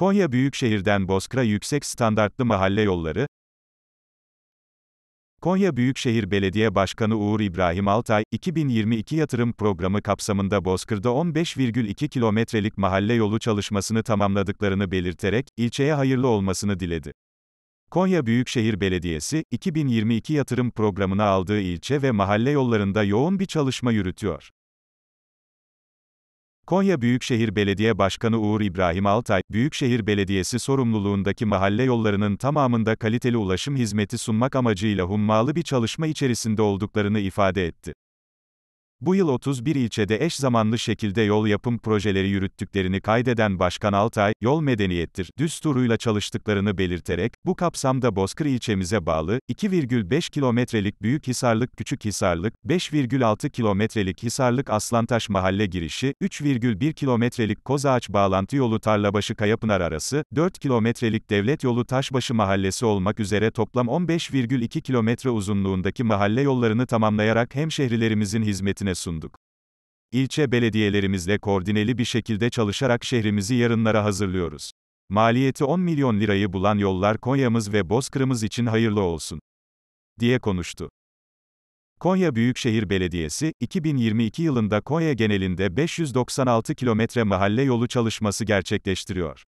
Konya Büyükşehir'den Bozkır'a yüksek standartlı mahalle yolları, Konya Büyükşehir Belediye Başkanı Uğur İbrahim Altay, 2022 yatırım programı kapsamında Bozkır'da 15,2 kilometrelik mahalle yolu çalışmasını tamamladıklarını belirterek, ilçeye hayırlı olmasını diledi. Konya Büyükşehir Belediyesi, 2022 yatırım programına aldığı ilçe ve mahalle yollarında yoğun bir çalışma yürütüyor. Konya Büyükşehir Belediye Başkanı Uğur İbrahim Altay, Büyükşehir Belediyesi sorumluluğundaki mahalle yollarının tamamında kaliteli ulaşım hizmeti sunmak amacıyla hummalı bir çalışma içerisinde olduklarını ifade etti. Bu yıl 31 ilçede eş zamanlı şekilde yol yapım projeleri yürüttüklerini kaydeden Başkan Altay, yol medeniyettir, düsturuyla çalıştıklarını belirterek, bu kapsamda Bozkır ilçemize bağlı, 2,5 kilometrelik büyük hisarlık, küçük hisarlık, 5,6 kilometrelik Hisarlık Aslantaş mahalle girişi, 3,1 kilometrelik Kozağaç bağlantı yolu Tarlabaşı Kayapınar arası, 4 kilometrelik devlet yolu Taşbaşı mahallesi olmak üzere toplam 15,2 kilometre uzunluğundaki mahalle yollarını tamamlayarak hemşehrilerimizin hizmetine gündemine sunduk. İlçe belediyelerimizle koordineli bir şekilde çalışarak şehrimizi yarınlara hazırlıyoruz. Maliyeti 10 milyon lirayı bulan yollar Konya'mız ve Bozkır'ımız için hayırlı olsun. diye konuştu. Konya Büyükşehir Belediyesi, 2022 yılında Konya genelinde 596 kilometre mahalle yolu çalışması gerçekleştiriyor.